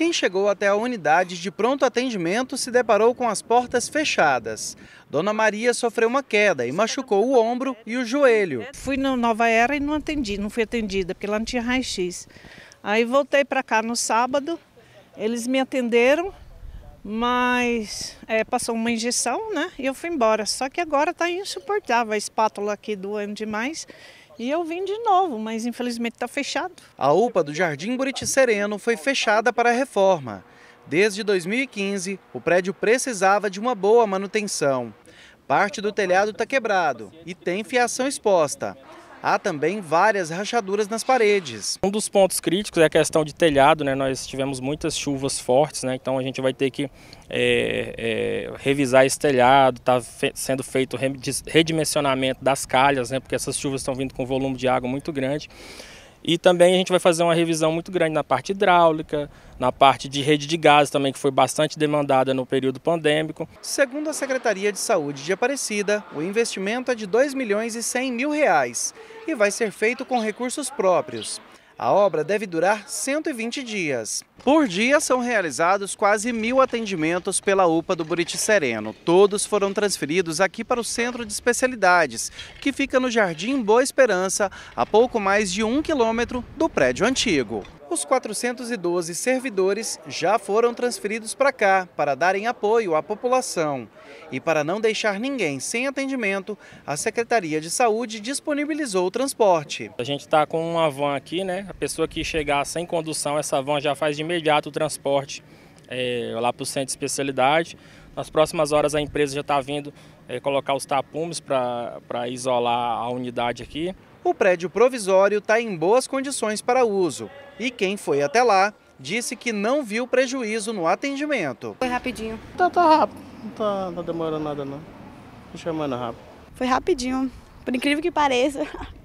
Quem chegou até a unidade de pronto atendimento se deparou com as portas fechadas. Dona Maria sofreu uma queda e machucou o ombro e o joelho. Fui no Nova Era e não atendi, não fui atendida, porque lá não tinha raio-x. Aí voltei para cá no sábado, eles me atenderam, mas é, passou uma injeção, né? E eu fui embora. Só que agora está insuportável a espátula aqui doendo demais. E eu vim de novo, mas infelizmente está fechado. A UPA do Jardim Buriti Sereno foi fechada para a reforma. Desde 2015, o prédio precisava de uma boa manutenção. Parte do telhado está quebrado e tem fiação exposta. Há também várias rachaduras nas paredes. Um dos pontos críticos é a questão de telhado, né? Nós tivemos muitas chuvas fortes, né? Então a gente vai ter que é, é, revisar esse telhado, está fe sendo feito redimensionamento das calhas, né? Porque essas chuvas estão vindo com um volume de água muito grande. E também a gente vai fazer uma revisão muito grande na parte hidráulica, na parte de rede de gás também, que foi bastante demandada no período pandêmico. Segundo a Secretaria de Saúde de Aparecida, o investimento é de 2 milhões e 100 mil reais e vai ser feito com recursos próprios. A obra deve durar 120 dias. Por dia são realizados quase mil atendimentos pela UPA do Buriti Sereno. Todos foram transferidos aqui para o Centro de Especialidades, que fica no Jardim Boa Esperança, a pouco mais de um quilômetro do prédio antigo. Os 412 servidores já foram transferidos para cá para darem apoio à população. E para não deixar ninguém sem atendimento, a Secretaria de Saúde disponibilizou o transporte. A gente está com uma van aqui, né? A pessoa que chegar sem condução, essa van já faz de imediato o transporte é, lá para o centro de especialidade. Nas próximas horas a empresa já está vindo é, colocar os tapumes para isolar a unidade aqui. O prédio provisório está em boas condições para uso e quem foi até lá disse que não viu prejuízo no atendimento. Foi rapidinho. Tá, tá rápido, não tá, não tá demorando nada não. Estou chamando rápido. Foi rapidinho, por incrível que pareça.